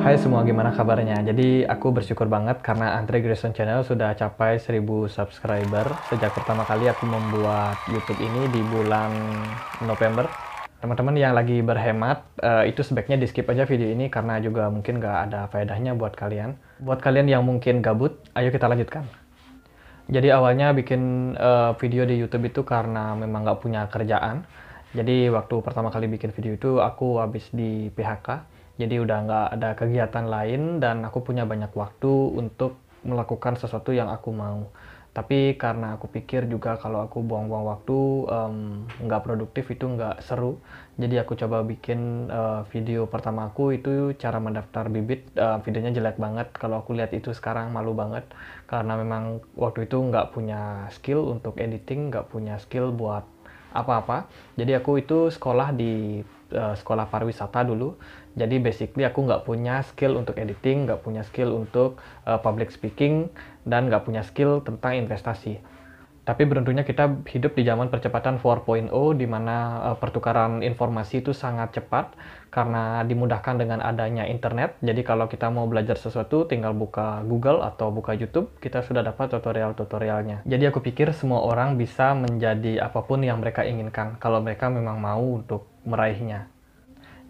Hai semua, gimana kabarnya? Jadi aku bersyukur banget karena Andre Grayson Channel sudah capai 1000 subscriber sejak pertama kali aku membuat YouTube ini di bulan November. Teman-teman yang lagi berhemat, eh, itu sebaiknya di skip aja video ini karena juga mungkin gak ada faedahnya buat kalian. Buat kalian yang mungkin gabut, ayo kita lanjutkan. Jadi awalnya bikin eh, video di YouTube itu karena memang gak punya kerjaan. Jadi waktu pertama kali bikin video itu aku habis di PHK jadi udah nggak ada kegiatan lain dan aku punya banyak waktu untuk melakukan sesuatu yang aku mau. Tapi karena aku pikir juga kalau aku buang-buang waktu um, nggak produktif itu nggak seru. Jadi aku coba bikin uh, video pertama aku itu cara mendaftar bibit. Uh, videonya jelek banget. Kalau aku lihat itu sekarang malu banget karena memang waktu itu nggak punya skill untuk editing, nggak punya skill buat apa-apa. Jadi aku itu sekolah di Eh, sekolah pariwisata dulu. Jadi basically aku nggak punya skill untuk editing, nggak punya skill untuk uh, public speaking, dan nggak punya skill tentang investasi. Tapi beruntungnya kita hidup di zaman percepatan 4.0 di mana uh, pertukaran informasi itu sangat cepat karena dimudahkan dengan adanya internet. Jadi kalau kita mau belajar sesuatu tinggal buka Google atau buka YouTube, kita sudah dapat tutorial-tutorialnya. Jadi aku pikir semua orang bisa menjadi apapun yang mereka inginkan kalau mereka memang mau untuk meraihnya.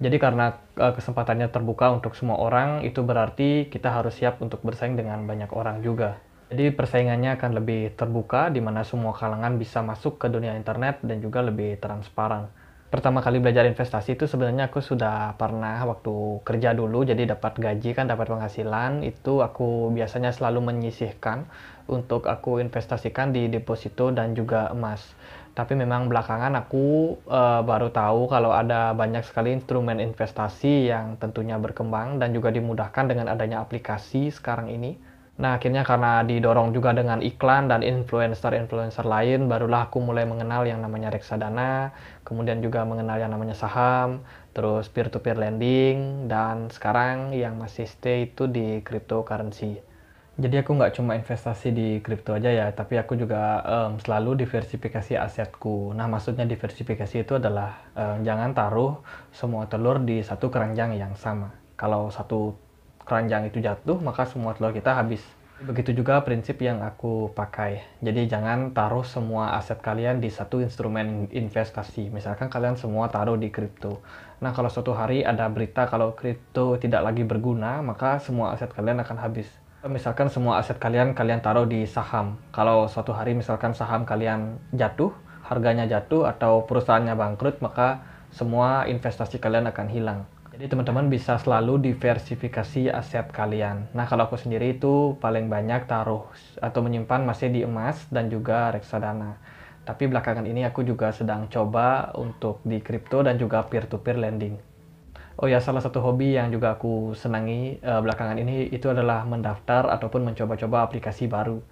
Jadi karena e, kesempatannya terbuka untuk semua orang, itu berarti kita harus siap untuk bersaing dengan banyak orang juga. Jadi persaingannya akan lebih terbuka di mana semua kalangan bisa masuk ke dunia internet dan juga lebih transparan. Pertama kali belajar investasi itu sebenarnya aku sudah pernah waktu kerja dulu jadi dapat gaji kan dapat penghasilan itu aku biasanya selalu menyisihkan untuk aku investasikan di deposito dan juga emas tapi memang belakangan aku uh, baru tahu kalau ada banyak sekali instrumen investasi yang tentunya berkembang dan juga dimudahkan dengan adanya aplikasi sekarang ini. Nah, akhirnya karena didorong juga dengan iklan dan influencer-influencer lain, barulah aku mulai mengenal yang namanya reksadana, kemudian juga mengenal yang namanya saham, terus peer-to-peer -peer lending, dan sekarang yang masih stay itu di cryptocurrency. Jadi aku nggak cuma investasi di kripto aja ya, tapi aku juga um, selalu diversifikasi asetku. Nah, maksudnya diversifikasi itu adalah um, jangan taruh semua telur di satu keranjang yang sama. Kalau satu keranjang itu jatuh, maka semua telur kita habis. Begitu juga prinsip yang aku pakai. Jadi jangan taruh semua aset kalian di satu instrumen investasi. Misalkan kalian semua taruh di kripto. Nah, kalau suatu hari ada berita kalau kripto tidak lagi berguna, maka semua aset kalian akan habis. Misalkan semua aset kalian kalian taruh di saham. Kalau suatu hari misalkan saham kalian jatuh, harganya jatuh atau perusahaannya bangkrut, maka semua investasi kalian akan hilang. Jadi teman-teman bisa selalu diversifikasi aset kalian. Nah, kalau aku sendiri itu paling banyak taruh atau menyimpan masih di emas dan juga reksadana. Tapi belakangan ini aku juga sedang coba untuk di kripto dan juga peer-to-peer -peer lending. Oh ya, salah satu hobi yang juga aku senangi uh, belakangan ini itu adalah mendaftar ataupun mencoba-coba aplikasi baru.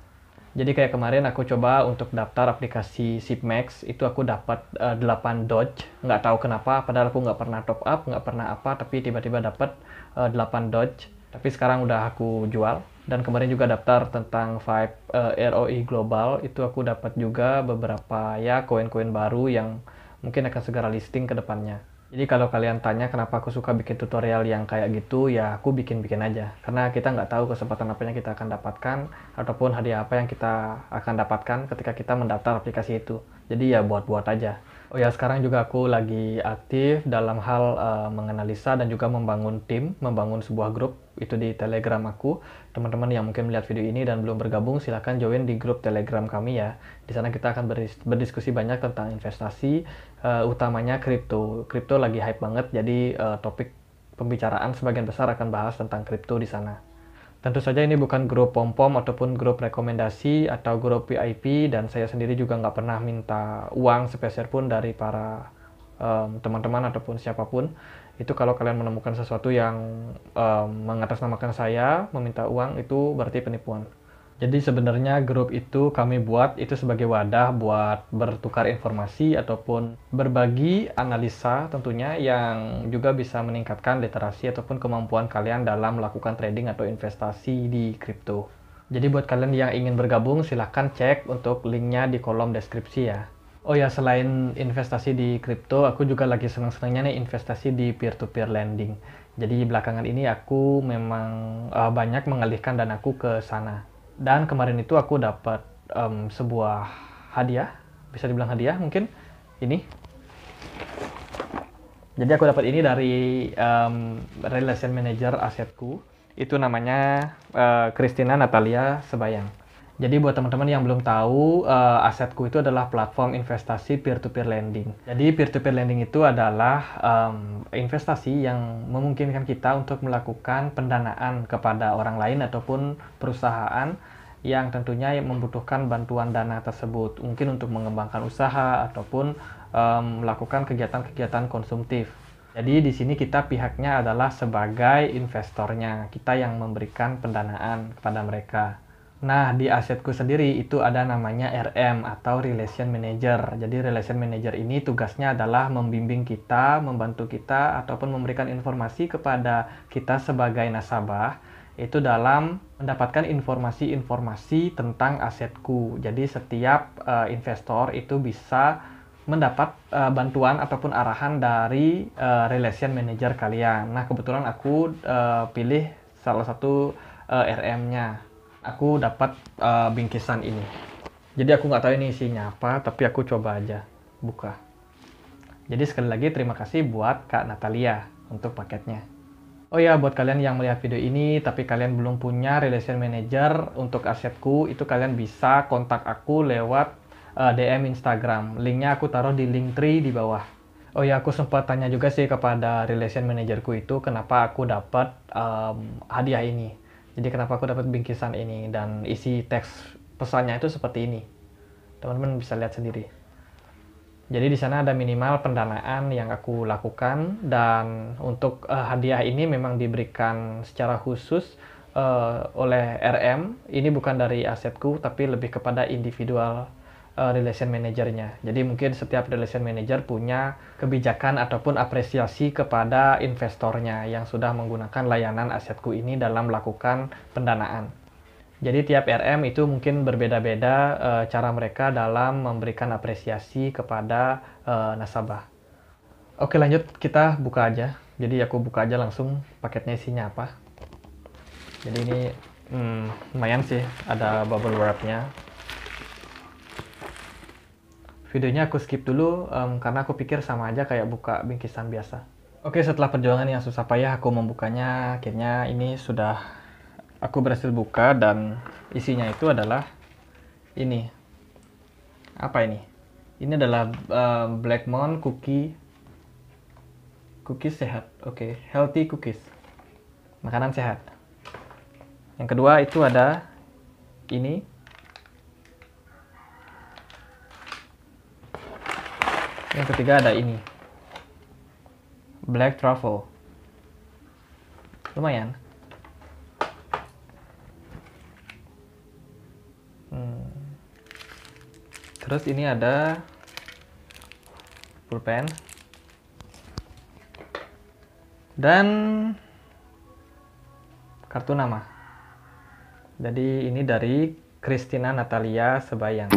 Jadi kayak kemarin aku coba untuk daftar aplikasi Sipmax, itu aku dapat uh, eh, 8 Dodge. Nggak tahu kenapa, padahal aku nggak pernah top up, nggak pernah apa, tapi tiba-tiba dapat uh, eh, 8 Dodge. Tapi sekarang udah aku jual. Dan kemarin juga daftar tentang Vibe uh, ROI Global, itu aku dapat juga beberapa ya koin-koin baru yang mungkin akan segera listing ke depannya. Jadi kalau kalian tanya kenapa aku suka bikin tutorial yang kayak gitu, ya aku bikin-bikin aja. Karena kita nggak tahu kesempatan apa yang kita akan dapatkan, ataupun hadiah apa yang kita akan dapatkan ketika kita mendaftar aplikasi itu. Jadi ya buat-buat aja. Oh ya, sekarang juga aku lagi aktif dalam hal uh, menganalisa dan juga membangun tim, membangun sebuah grup itu di Telegram aku. Teman-teman yang mungkin melihat video ini dan belum bergabung, silahkan join di grup Telegram kami ya. Di sana kita akan berdiskusi banyak tentang investasi, uh, utamanya kripto. Kripto lagi hype banget, jadi uh, topik pembicaraan sebagian besar akan bahas tentang kripto di sana. Tentu saja ini bukan grup pom-pom ataupun grup rekomendasi atau grup VIP dan saya sendiri juga nggak pernah minta uang sepeser pun dari para teman teman-teman ataupun siapapun. Itu kalau kalian menemukan sesuatu yang um, mengatasnamakan saya meminta uang itu berarti penipuan. Jadi sebenarnya grup itu kami buat itu sebagai wadah buat bertukar informasi ataupun berbagi analisa tentunya yang juga bisa meningkatkan literasi ataupun kemampuan kalian dalam melakukan trading atau investasi di kripto. Jadi buat kalian yang ingin bergabung silahkan cek untuk linknya di kolom deskripsi ya. Oh ya selain investasi di kripto aku juga lagi senang-senangnya nih investasi di peer-to-peer lending. Jadi belakangan ini aku memang uh, banyak mengalihkan dana aku ke sana dan kemarin itu aku dapat um, sebuah hadiah bisa dibilang hadiah mungkin ini jadi aku dapat ini dari um, relation manager asetku itu namanya uh, Christina Natalia Sebayang jadi buat teman-teman yang belum tahu, uh, asetku itu adalah platform investasi peer-to-peer lending. Jadi peer-to-peer -peer lending itu adalah um, investasi yang memungkinkan kita untuk melakukan pendanaan kepada orang lain ataupun perusahaan yang tentunya membutuhkan bantuan dana tersebut, mungkin untuk mengembangkan usaha ataupun um, melakukan kegiatan-kegiatan konsumtif. Jadi di sini kita pihaknya adalah sebagai investornya, kita yang memberikan pendanaan kepada mereka. Nah, di asetku sendiri itu ada namanya RM atau Relation Manager. Jadi, Relation Manager ini tugasnya adalah membimbing kita, membantu kita, ataupun memberikan informasi kepada kita sebagai nasabah itu dalam mendapatkan informasi-informasi tentang asetku. Jadi, setiap uh, investor itu bisa mendapat uh, bantuan ataupun arahan dari uh, Relation Manager kalian. Nah, kebetulan aku uh, pilih salah satu uh, RM-nya aku dapat uh, bingkisan ini jadi aku nggak tahu ini isinya apa tapi aku coba aja buka jadi sekali lagi terima kasih buat Kak Natalia untuk paketnya Oh ya, buat kalian yang melihat video ini, tapi kalian belum punya relation manager untuk asetku, itu kalian bisa kontak aku lewat uh, eh, DM Instagram. Linknya aku taruh di link tree di bawah. Oh ya, aku sempat tanya juga sih kepada relation managerku itu kenapa aku dapat um, hadiah ini. Jadi kenapa aku dapat bingkisan ini dan isi teks pesannya itu seperti ini. Teman-teman bisa lihat sendiri. Jadi di sana ada minimal pendanaan yang aku lakukan dan untuk uh, hadiah ini memang diberikan secara khusus uh, oleh RM. Ini bukan dari asetku tapi lebih kepada individual uh, relation manajernya. Jadi mungkin setiap relation manager punya kebijakan ataupun apresiasi kepada investornya yang sudah menggunakan layanan asetku ini dalam melakukan pendanaan. Jadi tiap RM itu mungkin berbeda-beda uh, cara mereka dalam memberikan apresiasi kepada uh, nasabah. Oke lanjut kita buka aja. Jadi aku buka aja langsung paketnya isinya apa. Jadi ini hmm, lumayan sih ada bubble wrapnya. Videonya aku skip dulu um, karena aku pikir sama aja kayak buka bingkisan biasa. Oke, setelah perjuangan yang susah payah aku membukanya, akhirnya ini sudah aku berhasil buka dan isinya itu adalah ini. Apa ini? Ini adalah uh, Blackmon cookie cookies sehat. Oke, okay. healthy cookies. Makanan sehat. Yang kedua itu ada ini yang ketiga ada ini black truffle lumayan hmm. terus ini ada pulpen dan kartu nama jadi ini dari Christina Natalia Sebayang.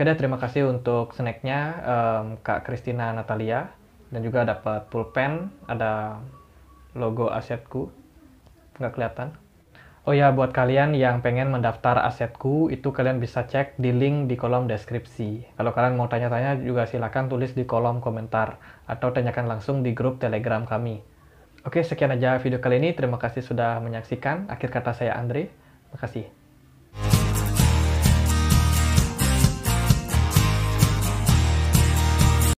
Oke deh, terima kasih untuk snacknya um, Kak Kristina Natalia dan juga dapat pulpen, ada logo asetku, nggak kelihatan. Oh ya, buat kalian yang pengen mendaftar asetku, itu kalian bisa cek di link di kolom deskripsi. Kalau kalian mau tanya-tanya juga silahkan tulis di kolom komentar atau tanyakan langsung di grup telegram kami. Oke, sekian aja video kali ini. Terima kasih sudah menyaksikan. Akhir kata saya Andre. Terima kasih.